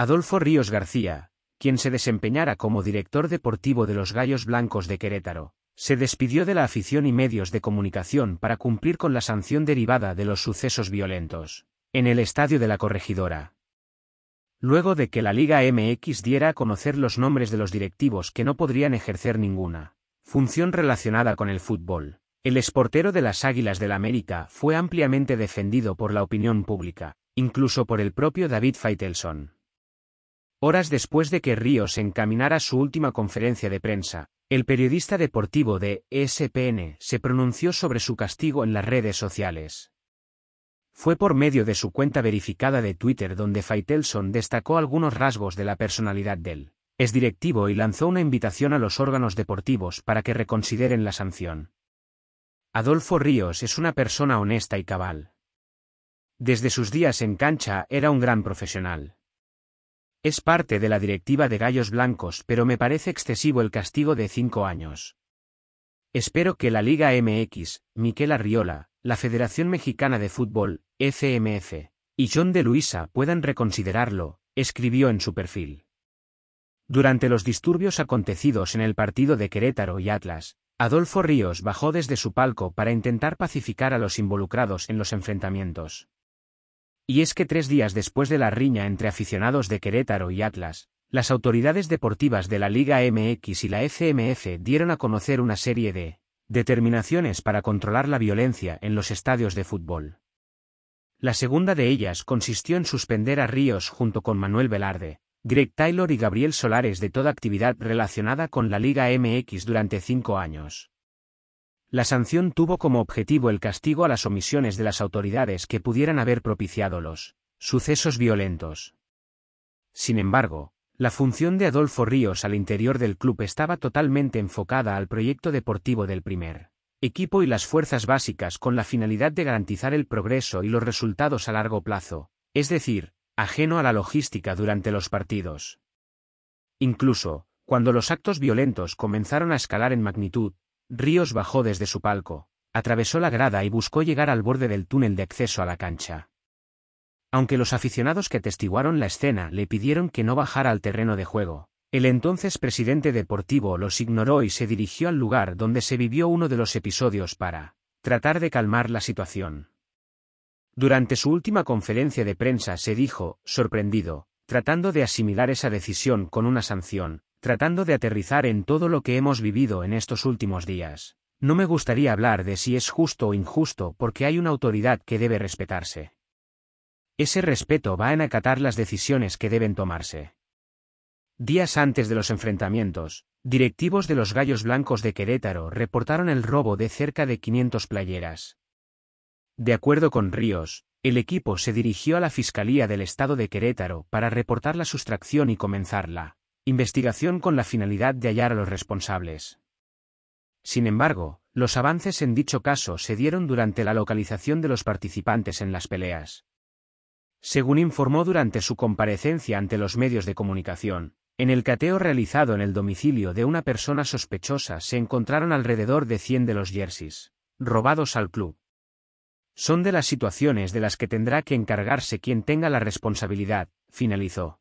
Adolfo Ríos García, quien se desempeñara como director deportivo de los Gallos Blancos de Querétaro, se despidió de la afición y medios de comunicación para cumplir con la sanción derivada de los sucesos violentos, en el estadio de la corregidora. Luego de que la Liga MX diera a conocer los nombres de los directivos que no podrían ejercer ninguna función relacionada con el fútbol, el esportero de las Águilas del América fue ampliamente defendido por la opinión pública, incluso por el propio David Faitelson. Horas después de que Ríos encaminara su última conferencia de prensa, el periodista deportivo de ESPN se pronunció sobre su castigo en las redes sociales. Fue por medio de su cuenta verificada de Twitter donde Faitelson destacó algunos rasgos de la personalidad del es directivo y lanzó una invitación a los órganos deportivos para que reconsideren la sanción. Adolfo Ríos es una persona honesta y cabal. Desde sus días en cancha era un gran profesional. Es parte de la directiva de gallos blancos pero me parece excesivo el castigo de cinco años. Espero que la Liga MX, Miquel Arriola, la Federación Mexicana de Fútbol, FMF, y John de Luisa puedan reconsiderarlo, escribió en su perfil. Durante los disturbios acontecidos en el partido de Querétaro y Atlas, Adolfo Ríos bajó desde su palco para intentar pacificar a los involucrados en los enfrentamientos. Y es que tres días después de la riña entre aficionados de Querétaro y Atlas, las autoridades deportivas de la Liga MX y la FMF dieron a conocer una serie de determinaciones para controlar la violencia en los estadios de fútbol. La segunda de ellas consistió en suspender a Ríos junto con Manuel Velarde, Greg Taylor y Gabriel Solares de toda actividad relacionada con la Liga MX durante cinco años. La sanción tuvo como objetivo el castigo a las omisiones de las autoridades que pudieran haber propiciado los sucesos violentos. Sin embargo, la función de Adolfo Ríos al interior del club estaba totalmente enfocada al proyecto deportivo del primer equipo y las fuerzas básicas con la finalidad de garantizar el progreso y los resultados a largo plazo, es decir, ajeno a la logística durante los partidos. Incluso, cuando los actos violentos comenzaron a escalar en magnitud, Ríos bajó desde su palco, atravesó la grada y buscó llegar al borde del túnel de acceso a la cancha. Aunque los aficionados que atestiguaron la escena le pidieron que no bajara al terreno de juego, el entonces presidente deportivo los ignoró y se dirigió al lugar donde se vivió uno de los episodios para tratar de calmar la situación. Durante su última conferencia de prensa se dijo, sorprendido, tratando de asimilar esa decisión con una sanción, tratando de aterrizar en todo lo que hemos vivido en estos últimos días. No me gustaría hablar de si es justo o injusto porque hay una autoridad que debe respetarse. Ese respeto va en acatar las decisiones que deben tomarse. Días antes de los enfrentamientos, directivos de los Gallos Blancos de Querétaro reportaron el robo de cerca de 500 playeras. De acuerdo con Ríos, el equipo se dirigió a la Fiscalía del Estado de Querétaro para reportar la sustracción y comenzarla. Investigación con la finalidad de hallar a los responsables. Sin embargo, los avances en dicho caso se dieron durante la localización de los participantes en las peleas. Según informó durante su comparecencia ante los medios de comunicación, en el cateo realizado en el domicilio de una persona sospechosa se encontraron alrededor de 100 de los jerseys, robados al club. Son de las situaciones de las que tendrá que encargarse quien tenga la responsabilidad, finalizó.